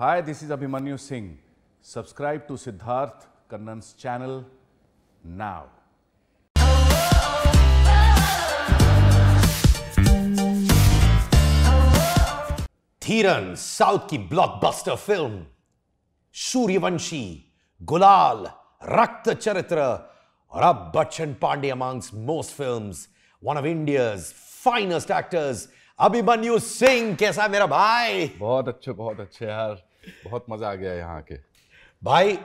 Hi, this is Abhimanyu Singh subscribe to Siddharth Kannan's channel now Theeran south की blockbuster film Sooryavanshi Gulaal Rakta Charitra और अब Bachchan Pandey amongst most films one of India's finest actors Abhimanyu Singh कैसा है मेरा भाई बहुत अच्छे बहुत अच्छे यार बहुत मजा आ गया यहाँ के भाई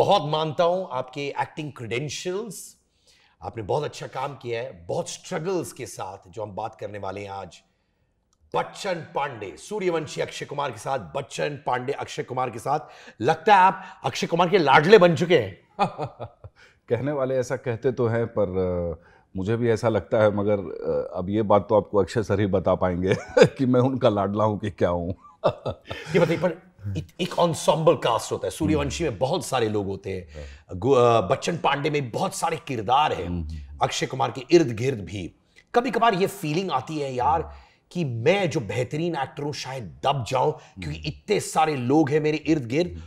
बहुत मानता हूं आपके एक्टिंग क्रेडेंशियल्स आपने बहुत अच्छा काम किया है बहुत स्ट्रगल्स के साथ जो हम बात करने वाले हैं आज बच्चन पांडे सूर्यवंशी अक्षय कुमार के साथ बच्चन पांडे अक्षय कुमार के साथ लगता है आप अक्षय कुमार के लाडले बन चुके हैं कहने वाले ऐसा कहते तो हैं पर मुझे भी ऐसा लगता है मगर अब ये बात तो आपको अक्षय सर ही बता पाएंगे कि मैं उनका लाडला हूं कि क्या हूं ये बताइए पर एक ऑनसॉम्बल कास्ट होता है सूर्यवंशी में बहुत सारे लोग होते हैं बच्चन पांडे में बहुत सारे किरदार हैं अक्षय कुमार के इर्द गिर्द भी कभी कभार ये फीलिंग आती है यार कि मैं जो बेहतरीन एक्टर हूं शायद दब जाऊं क्योंकि इतने सारे लोग हैं मेरे इर्द गिर्द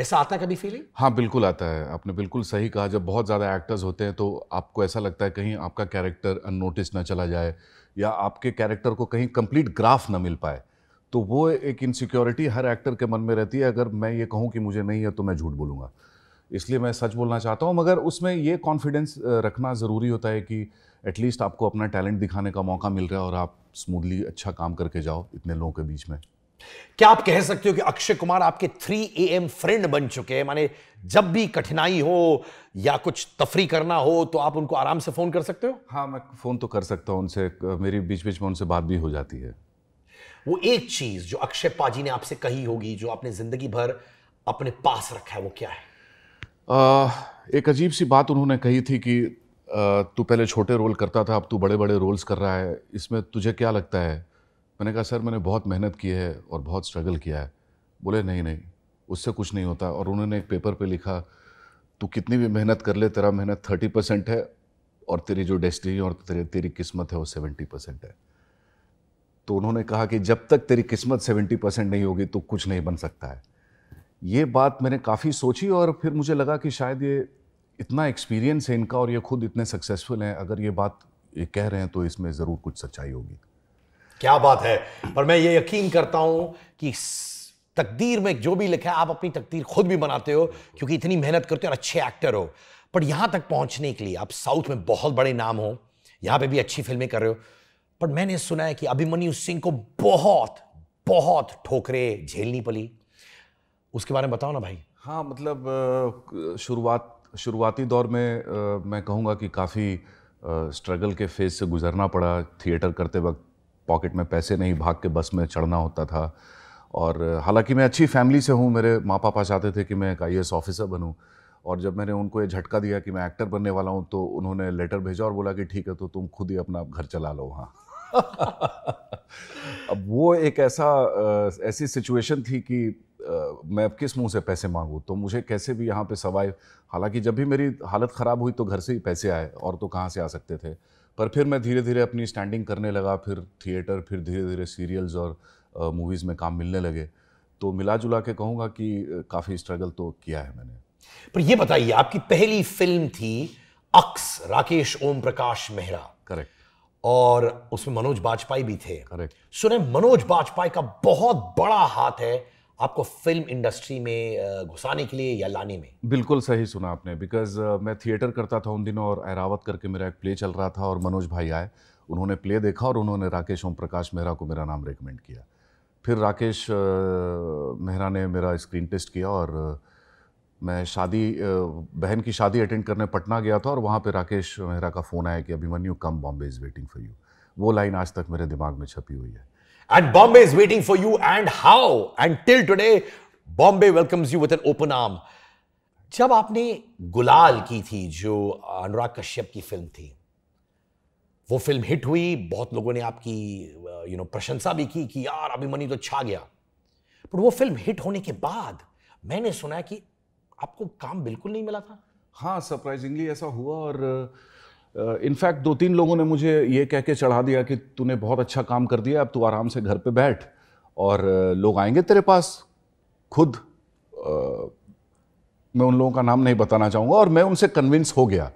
ऐसा आता है कभी फीलिंग हाँ बिल्कुल आता है आपने बिल्कुल सही कहा जब बहुत ज़्यादा एक्टर्स होते हैं तो आपको ऐसा लगता है कहीं आपका कैरेक्टर अननोटिस ना चला जाए या आपके कैरेक्टर को कहीं कंप्लीट ग्राफ ना मिल पाए तो वो एक इनसिक्योरिटी हर एक्टर के मन में रहती है अगर मैं ये कहूँ कि मुझे नहीं है तो मैं झूठ बोलूँगा इसलिए मैं सच बोलना चाहता हूँ मगर उसमें ये कॉन्फिडेंस रखना ज़रूरी होता है कि एटलीस्ट आपको अपना टैलेंट दिखाने का मौका मिल रहा है और आप स्मूथली अच्छा काम करके जाओ इतने लोगों के बीच में क्या आप कह सकते हो कि अक्षय कुमार आपके थ्री ए एम फ्रेंड बन चुके हैं माने जब भी कठिनाई हो या कुछ तफरी करना हो तो आप उनको आराम से फ़ोन कर सकते हो हाँ मैं फ़ोन तो कर सकता हूँ उनसे मेरी बीच बीच में उनसे बात भी हो जाती है वो एक चीज जो अक्षय पाजी ने आपसे कही होगी जो आपने जिंदगी भर अपने पास रखा है वो क्या है आ, एक अजीब सी बात उन्होंने कही थी कि तू पहले छोटे रोल करता था अब तू बड़े बड़े रोल्स कर रहा है इसमें तुझे क्या लगता है मैंने कहा सर मैंने बहुत मेहनत की है और बहुत स्ट्रगल किया है बोले नहीं नहीं उससे कुछ नहीं होता और उन्होंने एक पेपर पे लिखा तू कितनी भी मेहनत कर ले तेरा मेहनत थर्टी परसेंट है और तेरी जो डेस्टिनी और तेरी तेरी किस्मत है वो सेवेंटी परसेंट है तो उन्होंने कहा कि जब तक तेरी किस्मत सेवेंटी परसेंट नहीं होगी तो कुछ नहीं बन सकता है ये बात मैंने काफ़ी सोची और फिर मुझे लगा कि शायद ये इतना एक्सपीरियंस है इनका और ये खुद इतने सक्सेसफुल हैं अगर ये बात ये कह रहे हैं तो इसमें ज़रूर कुछ सच्चाई होगी क्या बात है पर मैं ये यकीन करता हूँ कि तकदीर में जो भी लिखा है आप अपनी तकदीर खुद भी बनाते हो क्योंकि इतनी मेहनत करते हो और अच्छे एक्टर हो पर यहाँ तक पहुँचने के लिए आप साउथ में बहुत बड़े नाम हो यहाँ पे भी अच्छी फिल्में कर रहे हो बट मैंने सुना है कि अभिमन्यु सिंह को बहुत बहुत ठोकरे झेलनी पड़ी उसके बारे में बताओ ना भाई हाँ मतलब शुरुआत शुरुआती दौर में आ, मैं कहूँगा कि काफ़ी स्ट्रगल के फेज से गुजरना पड़ा थिएटर करते वक्त पॉकेट में पैसे नहीं भाग के बस में चढ़ना होता था और हालांकि मैं अच्छी फैमिली से हूँ मेरे माँ पापा चाहते थे कि मैं एक आई ऑफिसर बनूँ और जब मैंने उनको ये झटका दिया कि मैं एक्टर बनने वाला हूँ तो उन्होंने लेटर भेजा और बोला कि ठीक है तो तुम खुद ही अपना घर चला लो वहाँ अब वो एक ऐसा ऐसी सिचुएशन थी कि मैं अब किस मुंह से पैसे मांगूँ तो मुझे कैसे भी यहाँ पे सवाई हालांकि जब भी मेरी हालत ख़राब हुई तो घर से ही पैसे आए और तो कहाँ से आ सकते थे पर फिर मैं धीरे धीरे अपनी स्टैंडिंग करने लगा फिर थिएटर फिर धीरे धीरे सीरियल्स और मूवीज़ में काम मिलने लगे तो मिला जुला के कहूँगा कि काफ़ी स्ट्रगल तो किया है मैंने पर ये बताइए आपकी पहली फिल्म थी अक्स राकेश ओम प्रकाश मेहरा करेक्ट और उसमें मनोज बाजपाई भी थे सुने मनोज बाजपाई का बहुत बड़ा हाथ है आपको फिल्म इंडस्ट्री में घुसाने के लिए या लाने में बिल्कुल सही सुना आपने बिकॉज मैं थिएटर करता था उन दिनों और ऐरावत करके मेरा एक प्ले चल रहा था और मनोज भाई आए उन्होंने प्ले देखा और उन्होंने राकेश ओम प्रकाश मेहरा को मेरा नाम रिकमेंड किया फिर राकेश मेहरा ने मेरा स्क्रीन टेस्ट किया और मैं शादी बहन की शादी अटेंड करने पटना गया था और वहाँ पे राकेश मेहरा का फ़ोन आया कि Abhimanyu come Bombay is waiting for you वो लाइन आज तक मेरे दिमाग में छपी हुई है and Bombay is waiting for you and how and till today Bombay welcomes you with an open arm जब आपने गुलाल की थी जो अनुराग कश्यप की फिल्म थी वो फिल्म हिट हुई बहुत लोगों ने आपकी यू नो प्रशंसा भी की कि यार अभिमन्यु तो छा गया पर वो फिल्म हिट होने के बाद मैंने सुना कि आपको काम बिल्कुल नहीं मिला था हाँ सरप्राइजिंगली ऐसा हुआ और इनफैक्ट uh, दो तीन लोगों ने मुझे ये कह के चढ़ा दिया कि तूने बहुत अच्छा काम कर दिया अब तू आराम से घर पे बैठ और uh, लोग आएंगे तेरे पास खुद uh, मैं उन लोगों का नाम नहीं बताना चाहूँगा और मैं उनसे कन्विंस हो गया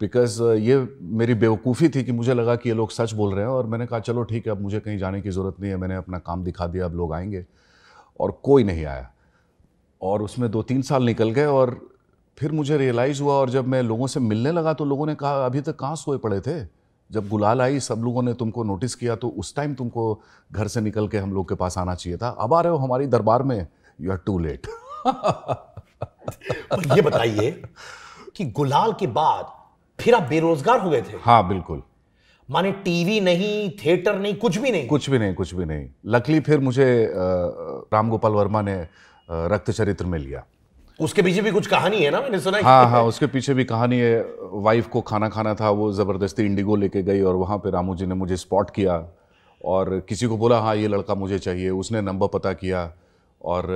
बिकॉज ये मेरी बेवकूफ़ी थी कि मुझे लगा कि ये लोग सच बोल रहे हैं और मैंने कहा चलो ठीक है अब मुझे कहीं जाने की ज़रूरत नहीं है मैंने अपना काम दिखा दिया अब लोग आएंगे और कोई नहीं आया और उसमें दो तीन साल निकल गए और फिर मुझे रियलाइज़ हुआ और जब मैं लोगों से मिलने लगा तो लोगों ने कहा अभी तक कहाँ सोए पड़े थे जब गुलाल आई सब लोगों ने तुमको नोटिस किया तो उस टाइम तुमको घर से निकल के हम लोग के पास आना चाहिए था अब आ रहे हो हमारी दरबार में यू आर टू लेट ये बताइए कि गुलाल के बाद फिर आप बेरोजगार हो गए थे हाँ बिल्कुल माने टीवी नहीं थिएटर नहीं कुछ भी नहीं कुछ भी नहीं कुछ भी नहीं लकली फिर मुझे राम गोपाल वर्मा ने रक्त चरित्र में लिया उसके पीछे भी कुछ कहानी है ना मैंने सुना हाँ हाँ उसके पीछे भी कहानी है वाइफ को खाना खाना था वो ज़बरदस्ती इंडिगो लेके गई और वहाँ पे रामू जी ने मुझे स्पॉट किया और किसी को बोला हाँ ये लड़का मुझे चाहिए उसने नंबर पता किया और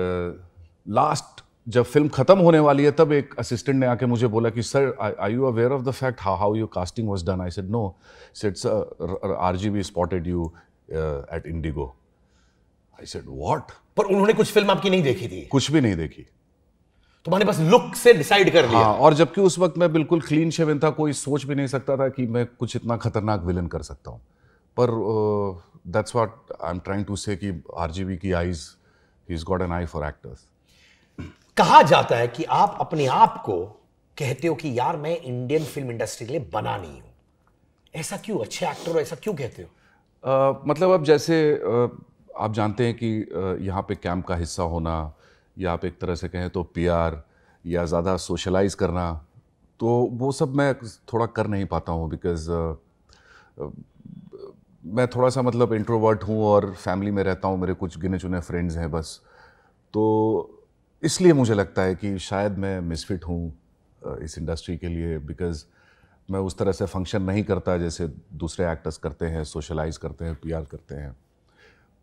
लास्ट जब फिल्म ख़त्म होने वाली है तब एक असिस्टेंट ने आके मुझे बोला कि sir I you aware of the fact how how you casting was done I said no sets are G B spotted you at IndiGo I said what पर उन्होंने कुछ फिल्म आपकी नहीं देखी थी कुछ भी नहीं देखी तुम्हारे बस लुक से डिसाइड कर लिया हाँ, और जबकि उस वक्त मैं बिल्कुल क्लीन शेवन था कोई सोच भी नहीं सकता था कि मैं कुछ इतना खतरनाक विलन कर सकता हूँ पर that's what I am trying to say कि आरजीबी की eyes he is got an eye for actors कहा जाता है कि आप अपने आप को कहते हो कि यार मैं इंडियन फिल्म इंडस्ट्री के लिए बना नहीं हूं ऐसा क्यों अच्छे एक्टर हो ऐसा क्यों कहते हो uh, मतलब अब जैसे uh, आप जानते हैं कि यहाँ पे कैंप का हिस्सा होना या आप एक तरह से कहें तो पीआर या ज़्यादा सोशलाइज करना तो वो सब मैं थोड़ा कर नहीं पाता हूँ बिकॉज़ मैं थोड़ा सा मतलब इंट्रोवर्ट हूँ और फैमिली में रहता हूँ मेरे कुछ गिने चुने फ्रेंड्स हैं बस तो इसलिए मुझे लगता है कि शायद मैं मिसफिट हूँ इस इंडस्ट्री के लिए बिकॉज़ मैं उस तरह से फंक्शन नहीं करता जैसे दूसरे एक्टर्स करते हैं सोशलाइज करते हैं पीआर करते हैं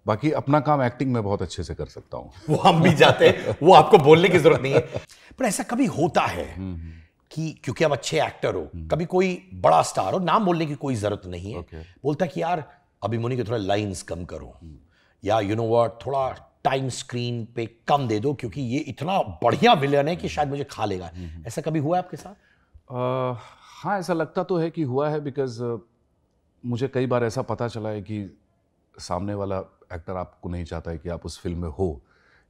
बाकी अपना काम एक्टिंग में बहुत अच्छे से कर सकता हूँ वो हम भी जाते हैं वो आपको बोलने की जरूरत नहीं है पर ऐसा कभी होता है हम्म, हम्म। कि क्योंकि आप अच्छे एक्टर हो हम्म। कभी कोई बड़ा स्टार हो नाम बोलने की कोई जरूरत नहीं है okay. बोलता कि यार अभी मुनि के थोड़ा लाइंस कम करो या यू नो वॉट थोड़ा टाइम स्क्रीन पे कम दे दो क्योंकि ये इतना बढ़िया विलन है कि शायद मुझे खा लेगा ऐसा कभी हुआ है आपके साथ हाँ ऐसा लगता तो है कि हुआ है बिकॉज मुझे कई बार ऐसा पता चला है कि सामने वाला एक्टर आपको नहीं चाहता है कि आप उस फिल्म में हो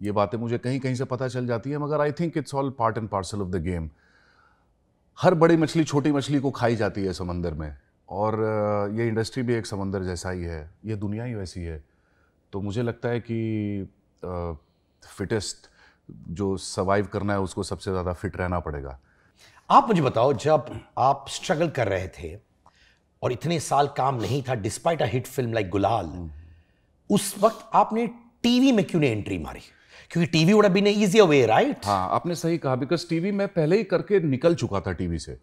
ये बातें मुझे कहीं कहीं से पता चल जाती है मगर I think it's all part and parcel of the game हर बड़ी मछली छोटी मछली को खाई जाती है समंदर में और ये इंडस्ट्री भी एक समंदर जैसा ही है ये दुनिया ही वैसी है तो मुझे लगता है कि फिटेस्ट जो सर्वाइव करना है उसको सबसे ज़्यादा फिट रहना पड़ेगा आप मुझे बताओ जब आप स्ट्रगल कर रहे थे और इतने साल काम नहीं था despite a hit film like Gulaal उस वक्त आपने टीवी में क्यों नहीं एंट्री मारी क्योंकि TV would been easy way right हाँ आपने सही कहा बिकॉज टीवी में पहले ही करके निकल चुका था टीवी से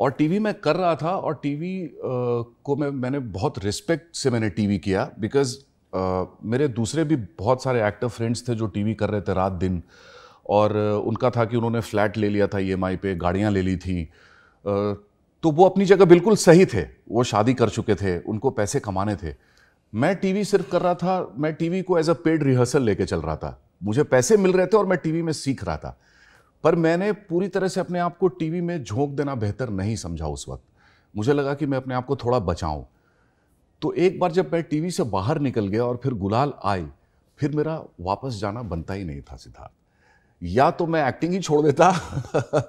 और टीवी मैं कर रहा था और टीवी को मैं मैंने बहुत रिस्पेक्ट से मैंने टीवी किया बिकॉज मेरे दूसरे भी बहुत सारे एक्टर फ्रेंड्स थे जो टीवी कर रहे थे रात दिन और उनका था कि उन्होंने फ्लैट ले लिया था ई e पे गाड़ियाँ ले ली थी तो वो अपनी जगह बिल्कुल सही थे वो शादी कर चुके थे उनको पैसे कमाने थे मैं टीवी सिर्फ कर रहा था मैं टीवी को एज अ पेड रिहर्सल लेके चल रहा था मुझे पैसे मिल रहे थे और मैं टीवी में सीख रहा था पर मैंने पूरी तरह से अपने आप को टीवी में झोंक देना बेहतर नहीं समझा उस वक्त मुझे लगा कि मैं अपने आप को थोड़ा बचाऊं तो एक बार जब मैं टीवी से बाहर निकल गया और फिर गुलाल आई फिर मेरा वापस जाना बनता ही नहीं था सिद्धार्थ या तो मैं एक्टिंग ही छोड़ देता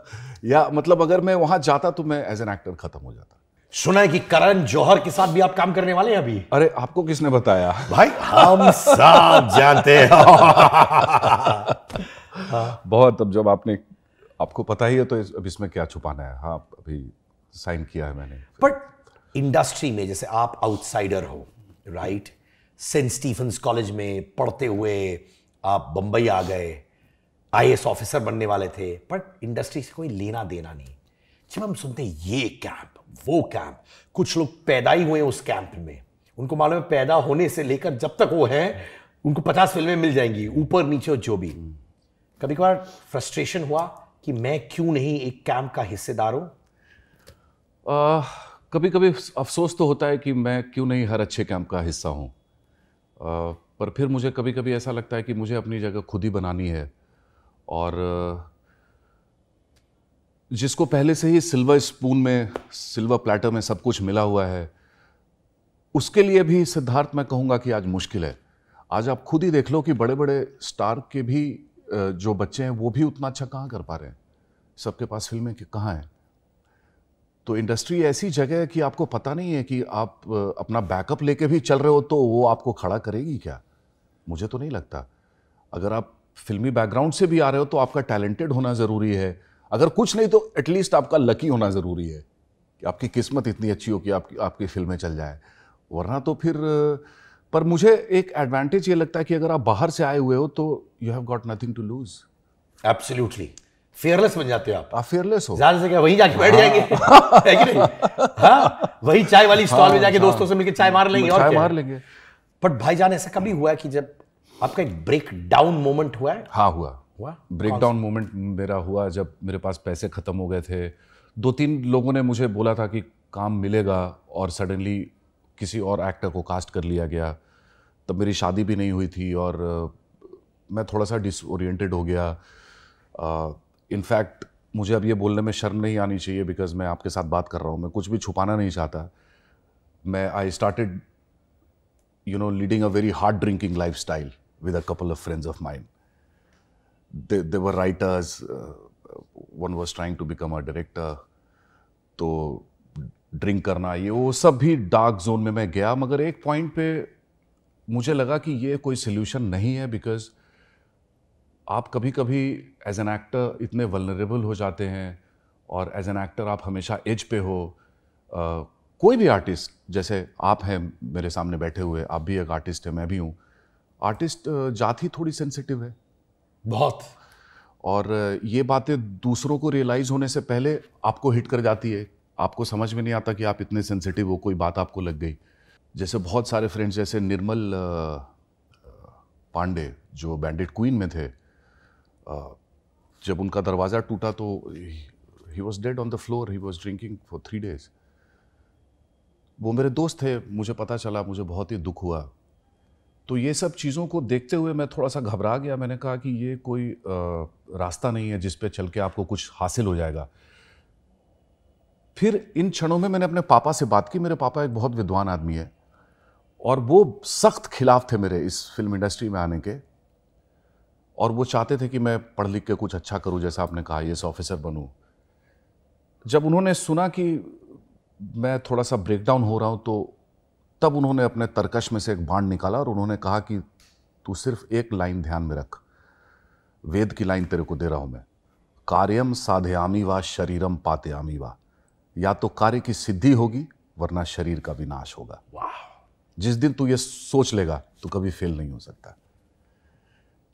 या मतलब अगर मैं वहां जाता तो मैं एज एन एक्टर खत्म हो जाता सुना है कि करण जौहर के साथ भी आप काम करने वाले हैं अभी अरे आपको किसने बताया भाई हम सब जानते हैं बहुत अब जब आपने आपको पता ही है तो इस, अब इसमें क्या छुपाना है हाँ अभी साइन किया है मैंने बट इंडस्ट्री में जैसे आप आउटसाइडर हो राइट सेंट स्टीफन कॉलेज में पढ़ते हुए आप बंबई आ गए आई ऑफिसर बनने वाले थे बट इंडस्ट्री से कोई लेना देना नहीं जब हम सुनते ये कैंप वो कैंप कुछ लोग पैदा ही हुए उस कैंप में उनको मालूम है पैदा होने से लेकर जब तक वो हैं उनको पचास फिल्में मिल जाएंगी ऊपर नीचे और जो भी कभी कभार फ्रस्ट्रेशन हुआ कि मैं क्यों नहीं एक कैंप का हिस्सेदार हूँ कभी कभी अफसोस तो होता है कि मैं क्यों नहीं हर अच्छे कैंप का हिस्सा हूँ पर फिर मुझे कभी कभी ऐसा लगता है कि मुझे अपनी जगह खुद ही बनानी है और जिसको पहले से ही सिल्वर स्पून में सिल्वर प्लेटर में सब कुछ मिला हुआ है उसके लिए भी सिद्धार्थ मैं कहूँगा कि आज मुश्किल है आज आप खुद ही देख लो कि बड़े बड़े स्टार के भी जो बच्चे हैं वो भी उतना अच्छा कहाँ कर पा रहे हैं सबके पास फिल्में कि कहाँ हैं तो इंडस्ट्री ऐसी जगह है कि आपको पता नहीं है कि आप अपना बैकअप लेके भी चल रहे हो तो वो आपको खड़ा करेगी क्या मुझे तो नहीं लगता अगर आप फिल्मी बैकग्राउंड से भी आ रहे हो तो आपका टैलेंटेड होना ज़रूरी है अगर कुछ नहीं तो एटलीस्ट आपका लकी होना ज़रूरी है कि आपकी किस्मत इतनी अच्छी हो कि आपकी आपकी फिल्में चल जाए वरना तो फिर पर मुझे एक एडवांटेज ये लगता है कि अगर आप बाहर से आए हुए हो तो you have got nothing to lose absolutely fearless बन जाते हो आप आप फेयरलेस हो ज्यादा से क्या वहीं जाके बैठ जाएंगे हाँ। है कि नहीं हाँ वही चाय वाली स्टॉल में हाँ, जाके हाँ। दोस्तों से मिलकर चाय मार लेंगे और चाय मार लेंगे बट भाईजान ऐसा कभी हुआ कि जब आपका एक ब्रेक डाउन मोमेंट हुआ है हाँ हुआ हुआ ब्रेक डाउन मोमेंट मेरा हुआ जब मेरे पास पैसे ख़त्म हो गए थे दो तीन लोगों ने मुझे बोला था कि काम मिलेगा और सडनली किसी और एक्टर को कास्ट कर लिया गया तब मेरी शादी भी नहीं हुई थी और मैं थोड़ा सा डिसोरिएंटेड हो गया इनफैक्ट मुझे अब ये बोलने में शर्म नहीं आनी चाहिए बिकॉज मैं आपके साथ बात कर रहा हूँ मैं कुछ भी छुपाना नहीं चाहता मैं I started you know leading a very hard drinking life style with a couple of friends of mine. They, they were writers. Uh, one was trying to become a director. तो ड्रिंक करना ये वो सब भी dark zone में मैं गया मगर एक पॉइंट पे मुझे लगा कि ये कोई सोल्यूशन नहीं है बिकॉज आप कभी कभी एज एन एक्टर इतने वलनरेबल हो जाते हैं और एज एन एक्टर आप हमेशा एज पे हो आ, uh, कोई भी आर्टिस्ट जैसे आप हैं मेरे सामने बैठे हुए आप भी एक आर्टिस्ट हैं मैं भी हूँ आर्टिस्ट जात ही थोड़ी सेंसिटिव है बहुत और ये बातें दूसरों को रियलाइज़ होने से पहले आपको हिट कर जाती है आपको समझ में नहीं आता कि आप इतने सेंसिटिव हो कोई बात आपको लग गई जैसे बहुत सारे फ्रेंड्स जैसे निर्मल पांडे जो बैंडेड क्वीन में थे जब उनका दरवाज़ा टूटा तो he was dead on the floor he was drinking for three days वो मेरे दोस्त थे मुझे पता चला मुझे बहुत ही दुख हुआ तो ये सब चीज़ों को देखते हुए मैं थोड़ा सा घबरा गया मैंने कहा कि ये कोई आ, रास्ता नहीं है जिस पे चल के आपको कुछ हासिल हो जाएगा फिर इन क्षणों में मैंने अपने पापा से बात की मेरे पापा एक बहुत विद्वान आदमी है और वो सख्त खिलाफ थे मेरे इस फिल्म इंडस्ट्री में आने के और वो चाहते थे कि मैं पढ़ लिख के कुछ अच्छा करूं जैसा आपने कहा ये ऑफिसर बनूं जब उन्होंने सुना कि मैं थोड़ा सा ब्रेकडाउन हो रहा हूं तो तब उन्होंने अपने तरकश में से एक बाण निकाला और उन्होंने कहा कि तू सिर्फ एक लाइन ध्यान में रख वेद की लाइन तेरे को दे रहा हूं मैं कार्यम साधयामी वा शरीरम पातयामी वा या तो कार्य की सिद्धि होगी वरना शरीर का विनाश होगा वाह जिस दिन तू ये सोच लेगा तो कभी फेल नहीं हो सकता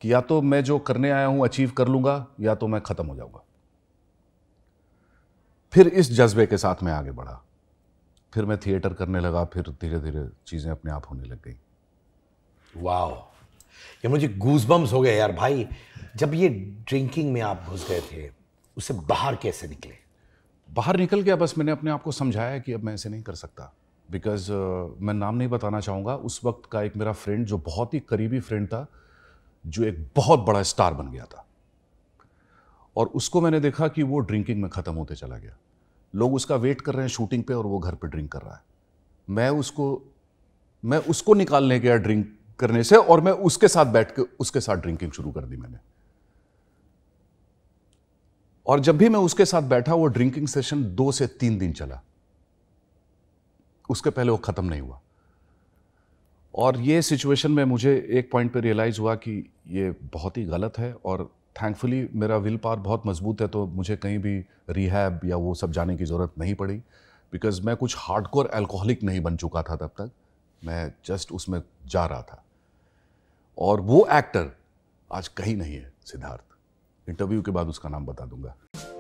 कि या तो मैं जो करने आया हूं अचीव कर लूंगा या तो मैं खत्म हो जाऊंगा फिर इस जज्बे के साथ मैं आगे बढ़ा फिर मैं थिएटर करने लगा फिर धीरे धीरे चीज़ें अपने आप होने लग गई वाह ये मुझे गूजबम्स हो गए यार भाई जब ये ड्रिंकिंग में आप घुस गए थे उसे बाहर कैसे निकले बाहर निकल गया बस मैंने अपने आप को समझाया कि अब मैं ऐसे नहीं कर सकता बिकॉज uh, मैं नाम नहीं बताना चाहूँगा उस वक्त का एक मेरा फ्रेंड जो बहुत ही करीबी फ्रेंड था जो एक बहुत बड़ा स्टार बन गया था और उसको मैंने देखा कि वो ड्रिंकिंग में ख़त्म होते चला गया लोग उसका वेट कर रहे हैं शूटिंग पे और वो घर पे ड्रिंक कर रहा है मैं उसको मैं उसको निकालने गया ड्रिंक करने से और मैं उसके साथ बैठ के उसके साथ ड्रिंकिंग शुरू कर दी मैंने और जब भी मैं उसके साथ बैठा वो ड्रिंकिंग सेशन दो से तीन दिन चला उसके पहले वो ख़त्म नहीं हुआ और ये सिचुएशन में मुझे एक पॉइंट पे रियलाइज़ हुआ कि ये बहुत ही गलत है और थैंकफुली मेरा विल पावर बहुत मजबूत है तो मुझे कहीं भी रिहैब या वो सब जाने की ज़रूरत नहीं पड़ी बिकॉज मैं कुछ हार्डकोर अल्कोहलिक नहीं बन चुका था तब तक मैं जस्ट उसमें जा रहा था और वो एक्टर आज कहीं नहीं है सिद्धार्थ इंटरव्यू के बाद उसका नाम बता दूंगा